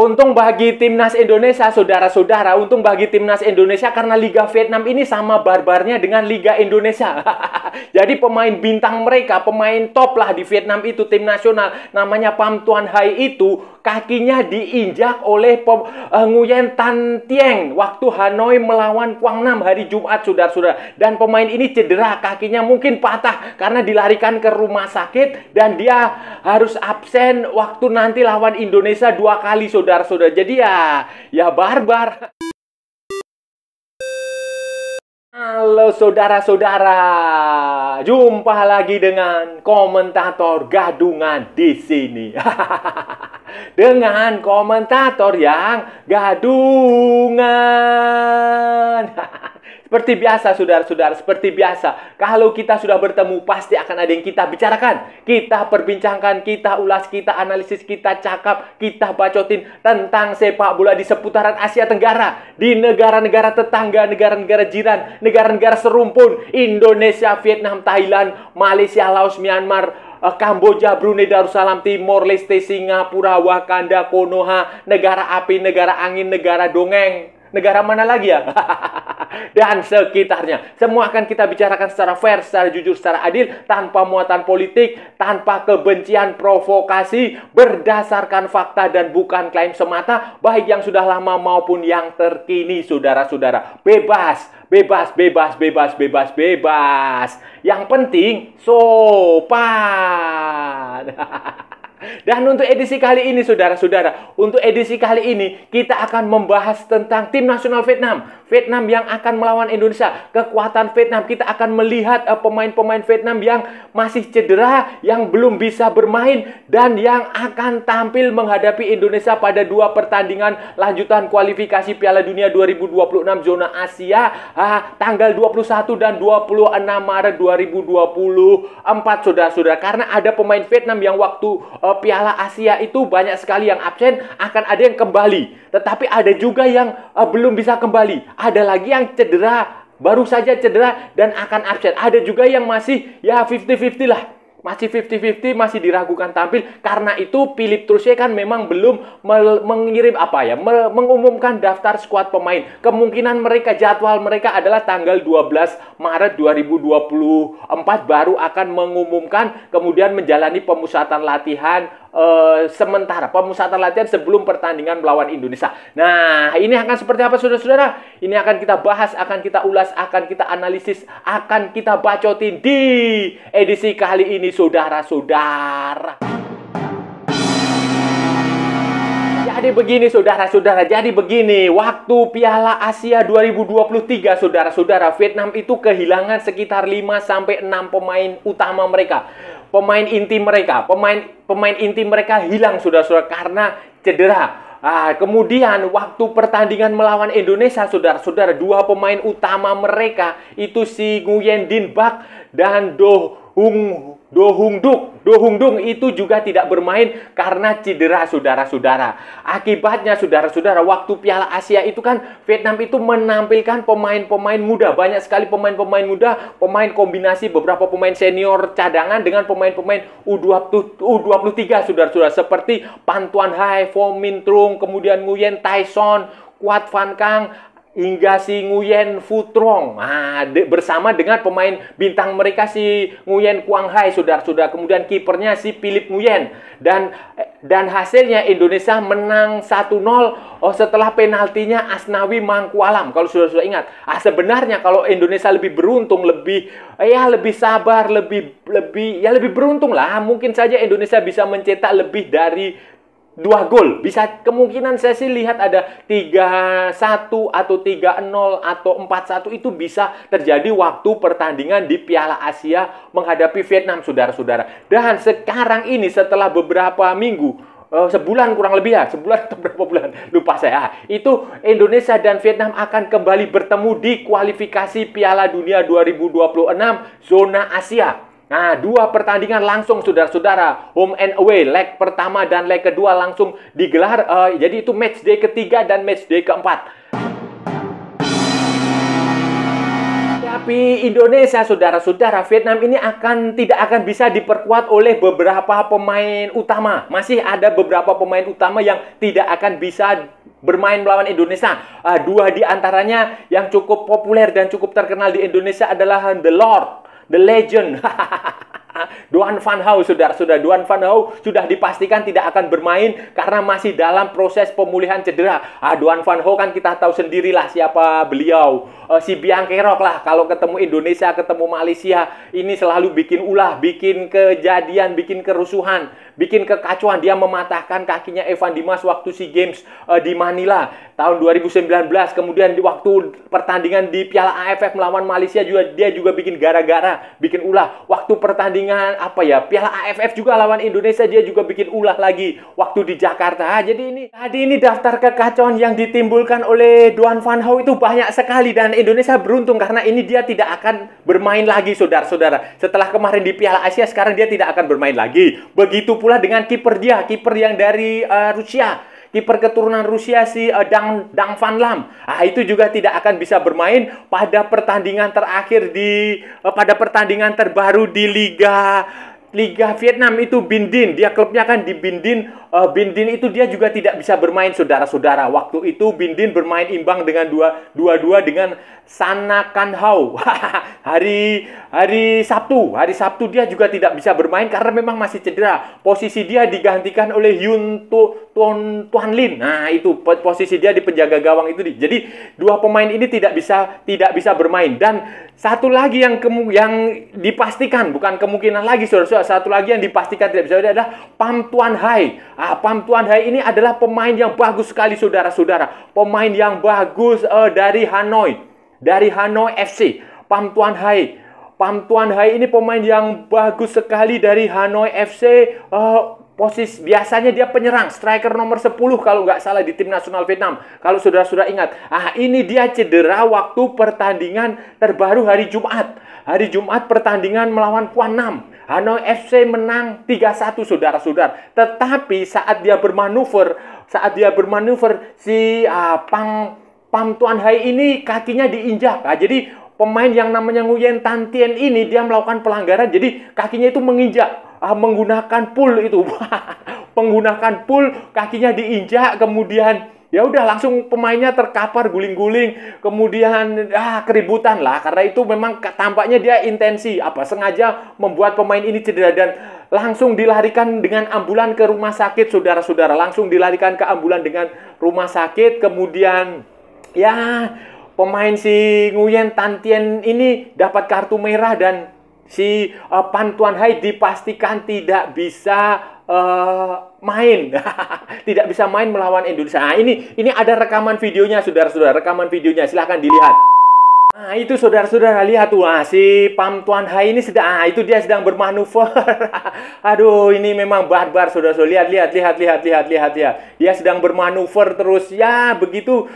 Untung bagi timnas Indonesia, saudara-saudara, untung bagi timnas Indonesia karena Liga Vietnam ini sama barbarnya dengan Liga Indonesia. Jadi pemain bintang mereka, pemain top lah di Vietnam itu tim nasional namanya Pam Tuan Hai itu kakinya diinjak oleh uh, eh, Nguyen Tan Tieng waktu Hanoi melawan Quang Nam hari Jumat saudara-saudara. Dan pemain ini cedera, kakinya mungkin patah karena dilarikan ke rumah sakit dan dia harus absen waktu nanti lawan Indonesia dua kali saudara saudara-saudara. Jadi ya, ya barbar. Halo saudara-saudara, jumpa lagi dengan komentator gadungan di sini. dengan komentator yang gadungan. Seperti biasa, saudara-saudara, seperti biasa, kalau kita sudah bertemu, pasti akan ada yang kita bicarakan. Kita perbincangkan, kita ulas, kita analisis, kita cakap, kita bacotin tentang sepak bola di seputaran Asia Tenggara, di negara-negara tetangga, negara-negara jiran, negara-negara serumpun, Indonesia, Vietnam, Thailand, Malaysia, Laos, Myanmar, eh, Kamboja, Brunei Darussalam, Timor Leste, Singapura, Wakanda, Konoha, negara api, negara angin, negara dongeng negara mana lagi ya? Dan sekitarnya. Semua akan kita bicarakan secara fair, secara jujur, secara adil, tanpa muatan politik, tanpa kebencian, provokasi, berdasarkan fakta dan bukan klaim semata, baik yang sudah lama maupun yang terkini, saudara-saudara. Bebas, bebas, bebas, bebas, bebas, bebas. Yang penting sopan. Dan untuk edisi kali ini saudara-saudara, untuk edisi kali ini kita akan membahas tentang tim nasional Vietnam. Vietnam yang akan melawan Indonesia, kekuatan Vietnam. Kita akan melihat eh, pemain-pemain Vietnam yang masih cedera, yang belum bisa bermain dan yang akan tampil menghadapi Indonesia pada dua pertandingan lanjutan kualifikasi Piala Dunia 2026 zona Asia ah, tanggal 21 dan 26 Maret 2024 saudara-saudara karena ada pemain Vietnam yang waktu uh, Oh, Piala Asia itu banyak sekali yang absen, akan ada yang kembali. Tetapi ada juga yang eh, belum bisa kembali. Ada lagi yang cedera, baru saja cedera dan akan absen. Ada juga yang masih ya 50-50 lah masih 50-50, masih diragukan tampil. Karena itu Philip Trussier kan memang belum mengirim apa ya, mengumumkan daftar skuad pemain. Kemungkinan mereka jadwal mereka adalah tanggal 12 Maret 2024 baru akan mengumumkan kemudian menjalani pemusatan latihan Eh, sementara pemusatan latihan sebelum pertandingan melawan Indonesia. Nah, ini akan seperti apa saudara-saudara? Ini akan kita bahas, akan kita ulas, akan kita analisis, akan kita bacotin di edisi kali ini saudara-saudara. Jadi begini saudara-saudara, jadi begini. Waktu Piala Asia 2023 saudara-saudara, Vietnam itu kehilangan sekitar 5 sampai 6 pemain utama mereka pemain inti mereka, pemain pemain inti mereka hilang sudah-sudah karena cedera. Ah, kemudian waktu pertandingan melawan Indonesia, saudara-saudara, dua pemain utama mereka itu si Nguyen Din Bak dan Do Hung Dohungduk, Dohungdung itu juga tidak bermain karena cedera saudara-saudara. Akibatnya saudara-saudara waktu Piala Asia itu kan Vietnam itu menampilkan pemain-pemain muda, banyak sekali pemain-pemain muda, pemain kombinasi beberapa pemain senior cadangan dengan pemain-pemain u 23 saudara-saudara seperti Pantuan Hai, Fomin Trung, kemudian Nguyen Tyson, Kuat Van Kang, hingga si Nguyen Futrong nah, bersama dengan pemain bintang mereka si Nguyen Kuang Hai sudah sudah kemudian kipernya si Philip Nguyen dan dan hasilnya Indonesia menang 1-0 oh, setelah penaltinya Asnawi Mangkualam kalau sudah sudah ingat ah, sebenarnya kalau Indonesia lebih beruntung lebih eh, ya lebih sabar lebih lebih ya lebih beruntung lah mungkin saja Indonesia bisa mencetak lebih dari dua gol. Bisa kemungkinan saya sih lihat ada tiga satu atau tiga nol atau empat satu itu bisa terjadi waktu pertandingan di Piala Asia menghadapi Vietnam saudara-saudara. Dan sekarang ini setelah beberapa minggu Uh, sebulan kurang lebih ya, sebulan atau berapa bulan, lupa saya. Itu Indonesia dan Vietnam akan kembali bertemu di kualifikasi Piala Dunia 2026 zona Asia Nah, dua pertandingan langsung saudara-saudara, home and away, leg pertama dan leg kedua langsung digelar. Uh, jadi itu match day ketiga dan match day keempat. Tapi Indonesia, saudara-saudara, Vietnam ini akan tidak akan bisa diperkuat oleh beberapa pemain utama. Masih ada beberapa pemain utama yang tidak akan bisa bermain melawan Indonesia. Uh, dua di antaranya yang cukup populer dan cukup terkenal di Indonesia adalah The Lord the legend. Duan Van Hau, saudara-saudara, Duan Van Hau sudah dipastikan tidak akan bermain karena masih dalam proses pemulihan cedera. Ah, Duan Van Hau kan kita tahu sendirilah siapa beliau uh, si biang kerok lah kalau ketemu Indonesia ketemu Malaysia ini selalu bikin ulah bikin kejadian bikin kerusuhan bikin kekacauan dia mematahkan kakinya Evan Dimas waktu si Games uh, eh, di Manila tahun 2019 kemudian di waktu pertandingan di Piala AFF melawan Malaysia juga dia juga bikin gara-gara bikin ulah waktu pertandingan apa ya Piala AFF juga lawan Indonesia dia juga bikin ulah lagi waktu di Jakarta ah, jadi ini tadi ini daftar kekacauan yang ditimbulkan oleh Duan Van Hau itu banyak sekali dan Indonesia beruntung karena ini dia tidak akan bermain lagi saudara-saudara. Setelah kemarin di Piala Asia sekarang dia tidak akan bermain lagi. Begitu pula dengan kiper dia, kiper yang dari uh, Rusia kiper keturunan Rusia si uh, Dang Dang Van Lam. Ah itu juga tidak akan bisa bermain pada pertandingan terakhir di uh, pada pertandingan terbaru di Liga Liga Vietnam itu Bindin, dia klubnya kan di Bindin. Uh, eh, Bindin itu dia juga tidak bisa bermain saudara-saudara. Waktu itu Bindin bermain imbang dengan dua dua dua dengan Sanakan Hau. hari hari Sabtu, hari Sabtu dia juga tidak bisa bermain karena memang masih cedera. Posisi dia digantikan oleh Yun tu, Tuan Tuan Lin. Nah, itu posisi dia di penjaga gawang itu. di Jadi dua pemain ini tidak bisa tidak bisa bermain dan satu lagi yang kemu yang dipastikan bukan kemungkinan lagi Saudara-saudara, satu lagi yang dipastikan tidak bisa ada adalah Pam Tuan Hai. Ah, Pam Tuan Hai ini adalah pemain yang bagus sekali Saudara-saudara. Pemain yang bagus uh, dari Hanoi dari Hanoi FC, Pam Tuan Hai. Pam Tuan Hai ini pemain yang bagus sekali dari Hanoi FC. Uh, eh, posisi biasanya dia penyerang, striker nomor 10 kalau nggak salah di tim nasional Vietnam. Kalau saudara-saudara ingat, ah ini dia cedera waktu pertandingan terbaru hari Jumat. Hari Jumat pertandingan melawan Puan Nam. Hanoi FC menang 3-1 saudara-saudara. Tetapi saat dia bermanuver, saat dia bermanuver si ah, Pang Pam tuan Hai ini kakinya diinjak. Nah, jadi pemain yang namanya Nguyen Tan Tien ini dia melakukan pelanggaran jadi kakinya itu menginjak ah, menggunakan pull itu menggunakan pull kakinya diinjak kemudian ya udah langsung pemainnya terkapar guling-guling kemudian ah keributan lah karena itu memang tampaknya dia intensi apa sengaja membuat pemain ini cedera dan langsung dilarikan dengan ambulan ke rumah sakit saudara-saudara langsung dilarikan ke ambulan dengan rumah sakit kemudian ya pemain si Nguyen Tantien ini dapat kartu merah dan si uh, Pan Tuan Hai dipastikan tidak bisa uh, main. tidak bisa main melawan Indonesia. Nah, ini ini ada rekaman videonya Saudara-saudara, rekaman videonya silahkan dilihat. Nah, itu saudara-saudara lihat tuh ah, si Pam Tuan Hai ini sedang ah, itu dia sedang bermanuver. Aduh, ini memang barbar saudara-saudara. Lihat, lihat, lihat, lihat, lihat, lihat, ya, Dia sedang bermanuver terus ya begitu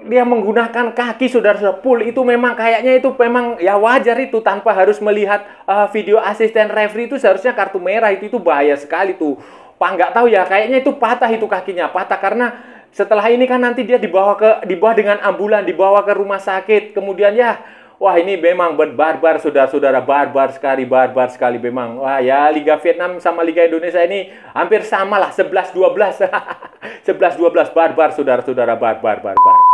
dia menggunakan kaki saudara-saudara pull itu memang kayaknya itu memang ya wajar itu tanpa harus melihat uh, video asisten referee itu seharusnya kartu merah itu itu bahaya sekali tuh pak nggak tahu ya kayaknya itu patah itu kakinya patah karena setelah ini kan nanti dia dibawa ke dibawa dengan ambulan dibawa ke rumah sakit kemudian ya wah ini memang barbar saudara-saudara barbar sekali barbar sekali memang wah ya Liga Vietnam sama Liga Indonesia ini hampir sama lah 11 12 11 12 barbar saudara-saudara barbar barbar, barbar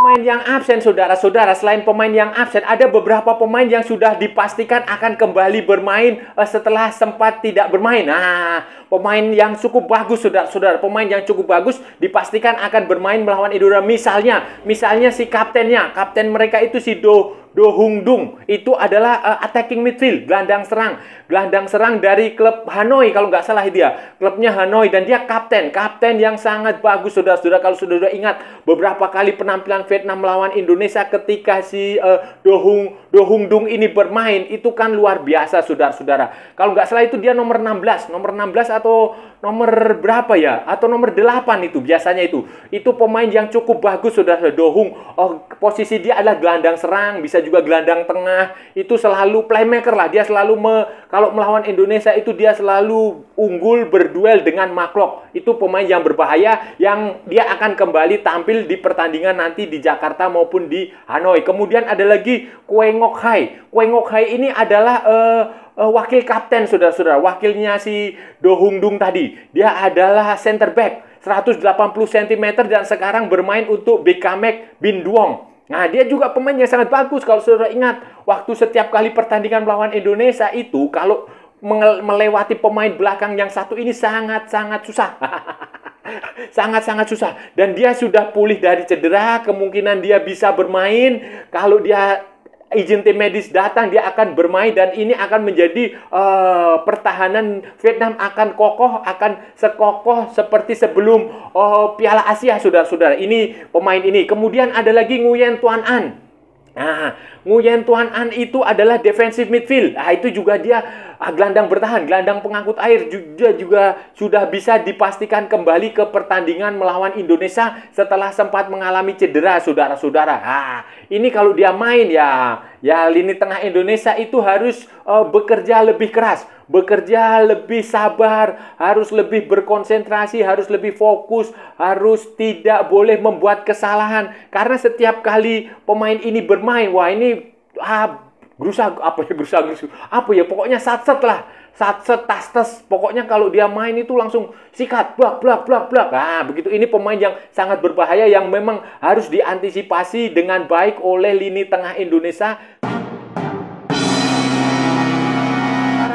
pemain yang absen, saudara-saudara. Selain pemain yang absen, ada beberapa pemain yang sudah dipastikan akan kembali bermain eh, setelah sempat tidak bermain. Nah, pemain yang cukup bagus, saudara-saudara. Pemain yang cukup bagus dipastikan akan bermain melawan Indonesia. Misalnya, misalnya si kaptennya, kapten mereka itu si Do Do Hung Dung itu adalah uh, attacking midfield, gelandang serang, gelandang serang dari klub Hanoi kalau nggak salah dia, klubnya Hanoi dan dia kapten, kapten yang sangat bagus sudah sudah kalau sudah sudah ingat beberapa kali penampilan Vietnam melawan Indonesia ketika si uh, eh, Do Hung Do Hung Dung ini bermain itu kan luar biasa saudara-saudara. Kalau nggak salah itu dia nomor 16, nomor 16 atau nomor berapa ya atau nomor 8 itu biasanya itu itu pemain yang cukup bagus sudah Dohung oh posisi dia adalah gelandang serang bisa juga gelandang tengah itu selalu playmaker lah dia selalu me, kalau melawan Indonesia itu dia selalu unggul berduel dengan Maklok itu pemain yang berbahaya yang dia akan kembali tampil di pertandingan nanti di Jakarta maupun di Hanoi kemudian ada lagi Kuengok Hai Kuengok Hai ini adalah uh, uh, wakil kapten saudara-saudara, wakilnya si Do Dung tadi. Dia adalah center back 180 cm dan sekarang bermain untuk Bekamek Bin Duong. Nah, dia juga pemain yang sangat bagus kalau saudara ingat waktu setiap kali pertandingan melawan Indonesia itu kalau melewati pemain belakang yang satu ini sangat-sangat susah. Sangat-sangat susah. Dan dia sudah pulih dari cedera, kemungkinan dia bisa bermain. Kalau dia izin tim medis datang dia akan bermain dan ini akan menjadi uh, pertahanan Vietnam akan kokoh akan sekokoh seperti sebelum uh, Piala Asia saudara-saudara ini pemain ini kemudian ada lagi Nguyen Tuan An nah Nguyen Tuan An itu adalah defensive midfield. Nah, itu juga dia ah, gelandang bertahan, gelandang pengangkut air juga juga sudah bisa dipastikan kembali ke pertandingan melawan Indonesia setelah sempat mengalami cedera, saudara-saudara. Nah, ini kalau dia main ya, ya lini tengah Indonesia itu harus uh, bekerja lebih keras bekerja lebih sabar, harus lebih berkonsentrasi, harus lebih fokus, harus tidak boleh membuat kesalahan. Karena setiap kali pemain ini bermain, wah ini ah gerusa apa ya gerusa gerusu apa ya pokoknya satset lah satset tas tas pokoknya kalau dia main itu langsung sikat blak blak blak blak nah begitu ini pemain yang sangat berbahaya yang memang harus diantisipasi dengan baik oleh lini tengah Indonesia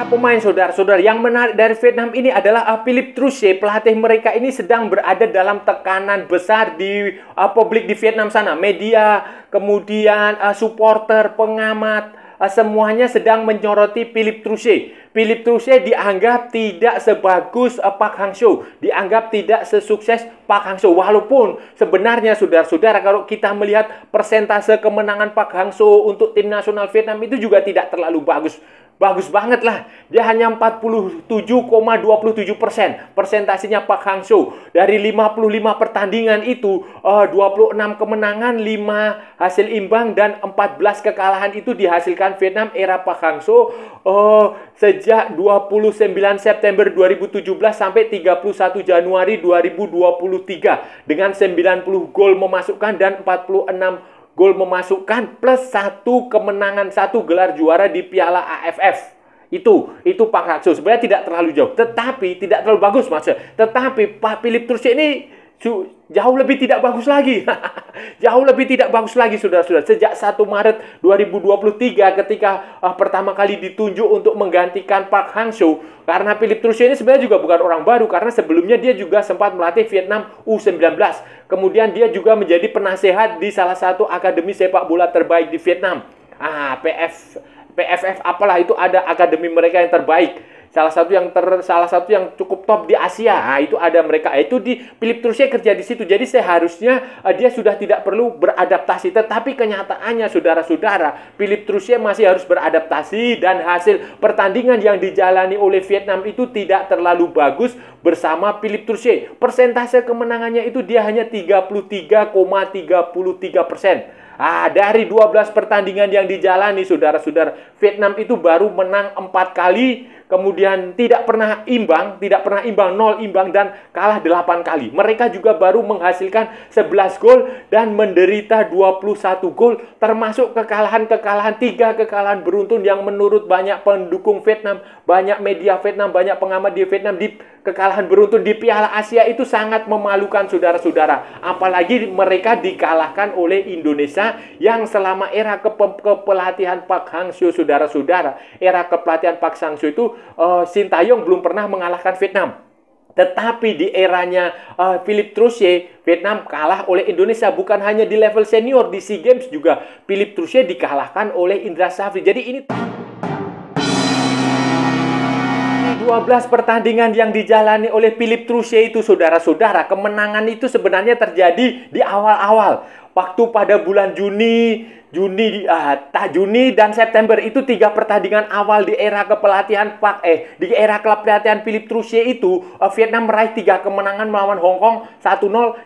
pemain saudara-saudara yang menarik dari Vietnam ini adalah uh, ah, Philip Trusse pelatih mereka ini sedang berada dalam tekanan besar di uh, publik di Vietnam sana media kemudian uh, supporter pengamat uh, semuanya sedang menyoroti Philip Trusse Philip Trusse dianggap tidak sebagus uh, Park Hang Seo dianggap tidak sesukses Pak Hang Seo walaupun sebenarnya saudara-saudara kalau kita melihat persentase kemenangan Pak Hang Seo untuk tim nasional Vietnam itu juga tidak terlalu bagus bagus banget lah. Dia hanya 47,27 persen persentasinya Pak Hang Seo. Dari 55 pertandingan itu, eh, uh, 26 kemenangan, 5 hasil imbang, dan 14 kekalahan itu dihasilkan Vietnam era Pak Hang Seo uh, sejak 29 September 2017 sampai 31 Januari 2023 dengan 90 gol memasukkan dan 46 gol memasukkan plus satu kemenangan satu gelar juara di Piala AFF. Itu, itu Pak Ratsu Sebenarnya tidak terlalu jauh. Tetapi, tidak terlalu bagus maksudnya. Tetapi Pak Philip Trusik ini jauh lebih tidak bagus lagi. jauh lebih tidak bagus lagi Saudara-saudara. Sejak 1 Maret 2023 ketika uh, pertama kali ditunjuk untuk menggantikan Park Hang-seo karena Philip Trusio ini sebenarnya juga bukan orang baru karena sebelumnya dia juga sempat melatih Vietnam U19. Kemudian dia juga menjadi penasehat di salah satu akademi sepak bola terbaik di Vietnam. Ah, PF PFF apalah itu ada akademi mereka yang terbaik salah satu yang ter salah satu yang cukup top di Asia. Nah, itu ada mereka. Ah, itu di Philip Trusia kerja di situ. Jadi seharusnya uh, dia sudah tidak perlu beradaptasi, tetapi kenyataannya saudara-saudara, Philip Trusia masih harus beradaptasi dan hasil pertandingan yang dijalani oleh Vietnam itu tidak terlalu bagus bersama Philip Trusia Persentase kemenangannya itu dia hanya 33,33 persen. Ah, dari 12 pertandingan yang dijalani saudara-saudara, Vietnam itu baru menang 4 kali, kemudian tidak pernah imbang, tidak pernah imbang, nol imbang, dan kalah 8 kali. Mereka juga baru menghasilkan 11 gol dan menderita 21 gol, termasuk kekalahan-kekalahan, tiga kekalahan beruntun yang menurut banyak pendukung Vietnam, banyak media Vietnam, banyak pengamat di Vietnam, di kekalahan beruntun di Piala Asia itu sangat memalukan saudara-saudara. Apalagi mereka dikalahkan oleh Indonesia yang selama era kepelatihan Pak Hang Seo saudara-saudara, era kepelatihan Pak Hang Seo itu uh, Sintayong belum pernah mengalahkan Vietnam. Tetapi di eranya uh, Philip Trussier, Vietnam kalah oleh Indonesia bukan hanya di level senior di SEA Games juga Philip Trussier dikalahkan oleh Indra Safri. Jadi ini 12 pertandingan yang dijalani oleh Philip Trussier itu saudara-saudara, kemenangan itu sebenarnya terjadi di awal-awal. Waktu pada bulan Juni, Juni ah, tak Juni dan September itu tiga pertandingan awal di era kepelatihan Pak eh di era kepelatihan Philip Trussier itu eh, Vietnam meraih tiga kemenangan melawan Hong Kong 1-0,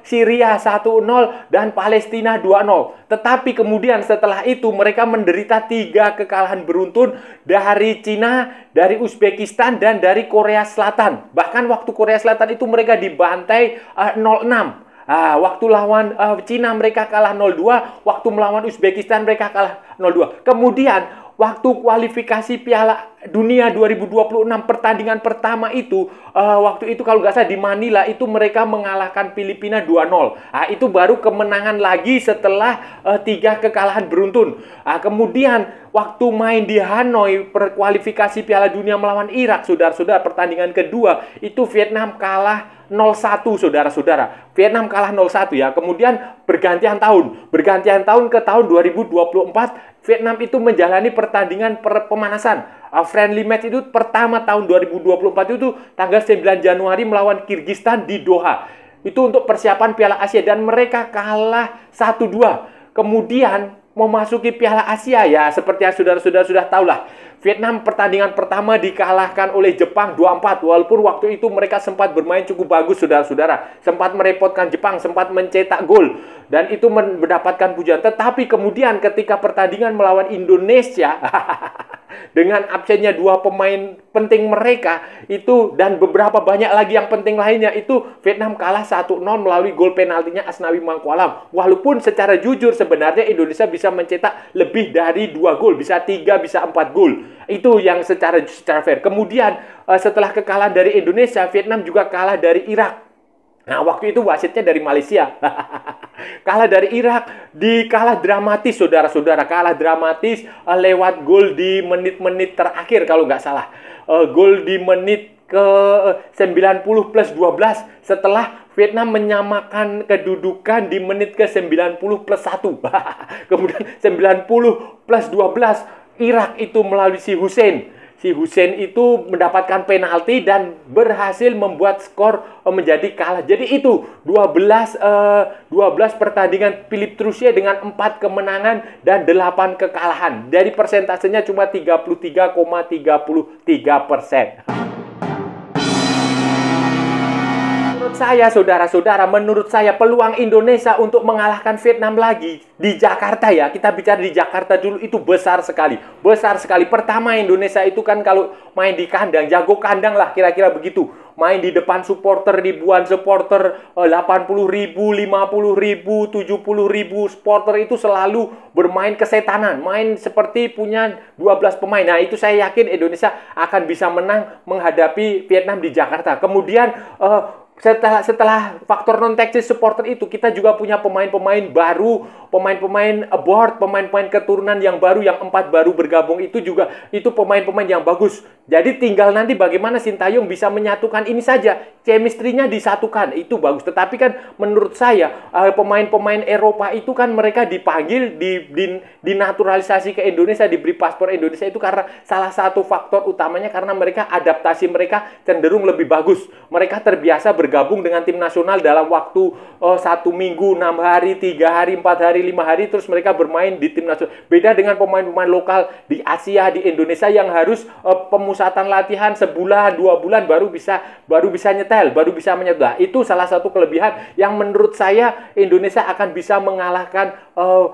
Syria 1-0 dan Palestina 2-0. Tetapi kemudian setelah itu mereka menderita tiga kekalahan beruntun dari Cina, dari Uzbekistan dan dari Korea Selatan. Bahkan waktu Korea Selatan itu mereka dibantai eh, 0-6. Ah, waktu lawan uh, Cina mereka kalah 0-2, waktu melawan Uzbekistan mereka kalah 0-2. Kemudian waktu kualifikasi Piala Dunia 2026 pertandingan pertama itu uh, waktu itu kalau nggak salah di Manila itu mereka mengalahkan Filipina 2-0. Nah, itu baru kemenangan lagi setelah uh, tiga kekalahan beruntun. Nah, kemudian waktu main di Hanoi perkualifikasi Piala Dunia melawan Irak, saudara-saudara pertandingan kedua itu Vietnam kalah 01 saudara-saudara. Vietnam kalah 01 ya. Kemudian bergantian tahun, bergantian tahun ke tahun 2024 Vietnam itu menjalani pertandingan per pemanasan. A friendly match itu pertama tahun 2024 itu tanggal 9 Januari melawan Kirgistan di Doha. Itu untuk persiapan Piala Asia dan mereka kalah 1-2. Kemudian memasuki Piala Asia ya seperti yang saudara-saudara sudah tahulah Vietnam pertandingan pertama dikalahkan oleh Jepang 2-4 walaupun waktu itu mereka sempat bermain cukup bagus saudara-saudara sempat merepotkan Jepang sempat mencetak gol dan itu mendapatkan pujian tetapi kemudian ketika pertandingan melawan Indonesia dengan absennya dua pemain penting mereka itu dan beberapa banyak lagi yang penting lainnya itu Vietnam kalah 1-0 melalui gol penaltinya Asnawi Mangkualam. Walaupun secara jujur sebenarnya Indonesia bisa mencetak lebih dari dua gol, bisa tiga, bisa empat gol. Itu yang secara secara fair. Kemudian eh, setelah kekalahan dari Indonesia, Vietnam juga kalah dari Irak Nah, waktu itu wasitnya dari Malaysia. kalah dari Irak, dikalah dramatis saudara-saudara, kalah dramatis eh, lewat gol di menit-menit terakhir kalau nggak salah. Uh, gol di menit ke 90 eh, plus 12 setelah Vietnam menyamakan kedudukan di menit ke 90 plus 1. Kemudian 90 plus 12 Irak itu melalui si Hussein si Hussein itu mendapatkan penalti dan berhasil membuat skor eh, menjadi kalah. Jadi itu 12 uh, 12 pertandingan Philip Trussier dengan 4 kemenangan dan 8 kekalahan. Dari persentasenya cuma 33,33 persen. saya, saudara-saudara, menurut saya peluang Indonesia untuk mengalahkan Vietnam lagi di Jakarta ya. Kita bicara di Jakarta dulu itu besar sekali. Besar sekali. Pertama Indonesia itu kan kalau main di kandang, jago kandang lah kira-kira begitu. Main di depan supporter ribuan supporter 80 eh, ribu, 50 ribu, 70 ribu supporter itu selalu bermain kesetanan. Main seperti punya 12 pemain. Nah itu saya yakin Indonesia akan bisa menang menghadapi Vietnam di Jakarta. Kemudian uh, setelah setelah faktor non Texas supporter itu kita juga punya pemain-pemain baru pemain-pemain abroad, pemain-pemain keturunan yang baru, yang empat baru bergabung itu juga itu pemain-pemain yang bagus. Jadi tinggal nanti bagaimana Sintayong bisa menyatukan ini saja, chemistry-nya disatukan, itu bagus. Tetapi kan menurut saya eh, pemain-pemain Eropa itu kan mereka dipanggil, dinaturalisasi ke Indonesia, diberi paspor Indonesia itu karena salah satu faktor utamanya karena mereka adaptasi mereka cenderung lebih bagus. Mereka terbiasa bergabung dengan tim nasional dalam waktu eh, satu minggu, enam hari, tiga hari, empat hari, hari lima hari terus mereka bermain di tim nasional. Beda dengan pemain-pemain lokal di Asia di Indonesia yang harus uh, pemusatan latihan sebulan dua bulan baru bisa baru bisa nyetel, baru bisa menyetel. Nah, itu salah satu kelebihan yang menurut saya Indonesia akan bisa mengalahkan uh,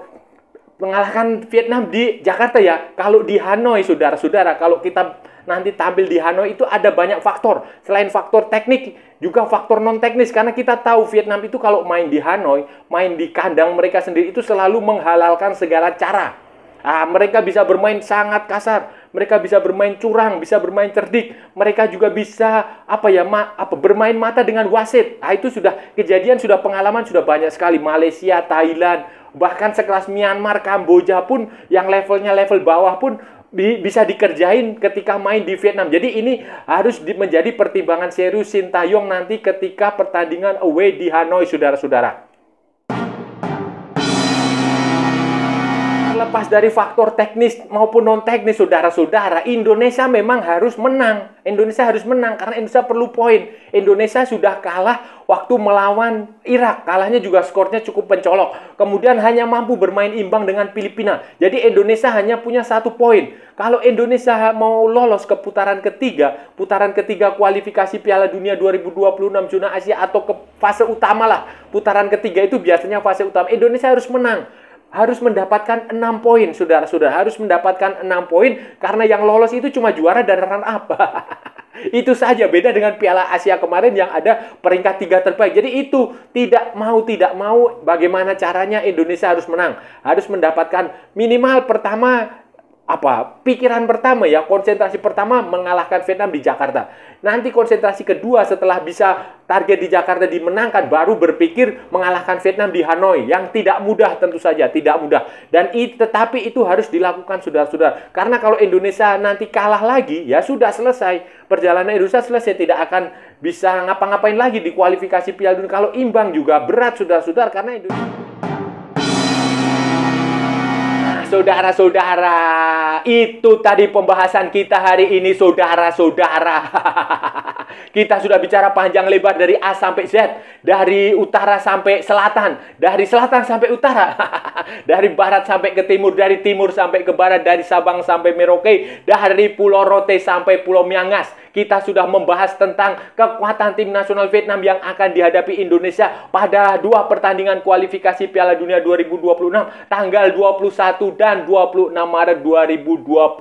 mengalahkan Vietnam di Jakarta ya. Kalau di Hanoi saudara-saudara kalau kita nanti tampil di Hanoi itu ada banyak faktor. Selain faktor teknik, juga faktor non teknis karena kita tahu Vietnam itu kalau main di Hanoi, main di kandang mereka sendiri itu selalu menghalalkan segala cara. Ah, mereka bisa bermain sangat kasar, mereka bisa bermain curang, bisa bermain cerdik, mereka juga bisa apa ya ma, apa bermain mata dengan wasit. Ah, itu sudah kejadian, sudah pengalaman, sudah banyak sekali Malaysia, Thailand, bahkan sekelas Myanmar, Kamboja pun yang levelnya level bawah pun bi bisa dikerjain ketika main di Vietnam. Jadi ini harus menjadi pertimbangan serius Sintayong nanti ketika pertandingan away di Hanoi, saudara-saudara. lepas dari faktor teknis maupun non teknis saudara-saudara, Indonesia memang harus menang. Indonesia harus menang karena Indonesia perlu poin. Indonesia sudah kalah waktu melawan Irak, kalahnya juga skornya cukup pencolok. Kemudian hanya mampu bermain imbang dengan Filipina. Jadi Indonesia hanya punya satu poin. Kalau Indonesia mau lolos ke putaran ketiga, putaran ketiga kualifikasi Piala Dunia 2026 zona Asia atau ke fase utama lah. Putaran ketiga itu biasanya fase utama. Indonesia harus menang harus mendapatkan 6 poin, saudara sudah Harus mendapatkan 6 poin karena yang lolos itu cuma juara dan run up. itu saja beda dengan Piala Asia kemarin yang ada peringkat tiga terbaik. Jadi itu tidak mau tidak mau bagaimana caranya Indonesia harus menang, harus mendapatkan minimal pertama apa pikiran pertama ya konsentrasi pertama mengalahkan Vietnam di Jakarta nanti konsentrasi kedua setelah bisa target di Jakarta dimenangkan baru berpikir mengalahkan Vietnam di Hanoi yang tidak mudah tentu saja tidak mudah dan itu tetapi itu harus dilakukan sudah-sudah karena kalau Indonesia nanti kalah lagi ya sudah selesai perjalanan Indonesia selesai tidak akan bisa ngapa-ngapain lagi di kualifikasi Piala Dunia kalau imbang juga berat sudah-sudah karena Indonesia saudara-saudara, itu tadi pembahasan kita hari ini, saudara-saudara. kita sudah bicara panjang lebar dari A sampai Z, dari utara sampai selatan, dari selatan sampai utara, dari barat sampai ke timur, dari timur sampai ke barat, dari Sabang sampai Merauke, dari Pulau Rote sampai Pulau Miangas, kita sudah membahas tentang kekuatan tim nasional Vietnam yang akan dihadapi Indonesia pada dua pertandingan kualifikasi Piala Dunia 2026 tanggal 21 dan 26 Maret 2024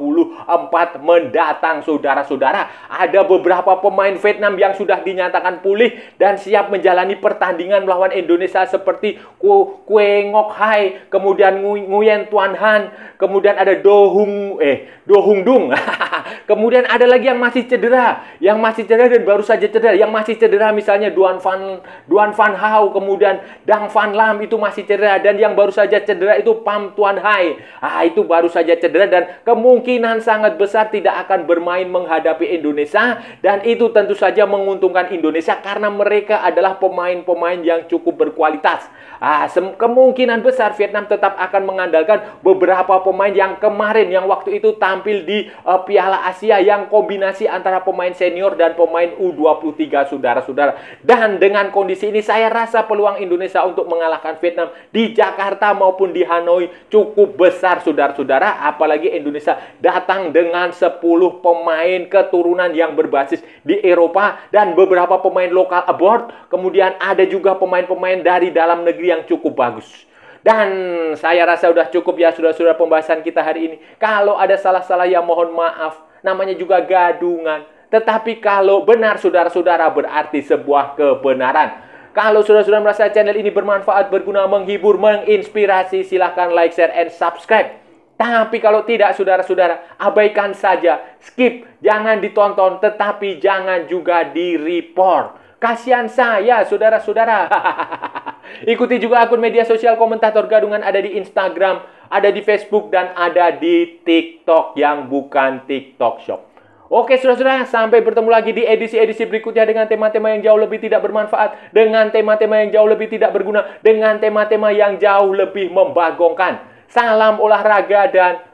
mendatang saudara-saudara. Ada beberapa pemain Vietnam yang sudah dinyatakan pulih dan siap menjalani pertandingan melawan Indonesia seperti Kue Ngok Hai, kemudian Nguyen Tuan Han, kemudian ada Do Hung eh Do Hung Dung. kemudian ada lagi yang masih cedera cedera, yang masih cedera dan baru saja cedera, yang masih cedera misalnya Duan Van Duan Van Hao kemudian Dang Van Lam itu masih cedera dan yang baru saja cedera itu Pam Tuan Hai. Ah, itu baru saja cedera dan kemungkinan sangat besar tidak akan bermain menghadapi Indonesia dan itu tentu saja menguntungkan Indonesia karena mereka adalah pemain-pemain yang cukup berkualitas. Ah, kemungkinan besar Vietnam tetap akan mengandalkan beberapa pemain yang kemarin yang waktu itu tampil di uh, Piala Asia yang kombinasi antara pemain pemain senior dan pemain U23 saudara-saudara. Dan dengan kondisi ini saya rasa peluang Indonesia untuk mengalahkan Vietnam di Jakarta maupun di Hanoi cukup besar saudara-saudara. Apalagi Indonesia datang dengan 10 pemain keturunan yang berbasis di Eropa dan beberapa pemain lokal abroad. Kemudian ada juga pemain-pemain dari dalam negeri yang cukup bagus. Dan saya rasa sudah cukup ya sudah-sudah pembahasan kita hari ini. Kalau ada salah-salah ya mohon maaf. Namanya juga gadungan. Tetapi kalau benar saudara-saudara berarti sebuah kebenaran. Kalau saudara-saudara merasa channel ini bermanfaat, berguna, menghibur, menginspirasi, silahkan like, share, and subscribe. Tapi kalau tidak saudara-saudara, abaikan saja, skip, jangan ditonton, tetapi jangan juga di-report. Kasihan saya, saudara-saudara. Ikuti juga akun media sosial komentator gadungan ada di Instagram, ada di Facebook, dan ada di TikTok yang bukan TikTok Shop. Oke, sudah-sudah, sampai bertemu lagi di edisi-edisi berikutnya dengan tema-tema yang jauh lebih tidak bermanfaat, dengan tema-tema yang jauh lebih tidak berguna, dengan tema-tema yang jauh lebih membagongkan. Salam olahraga dan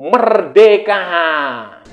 merdeka!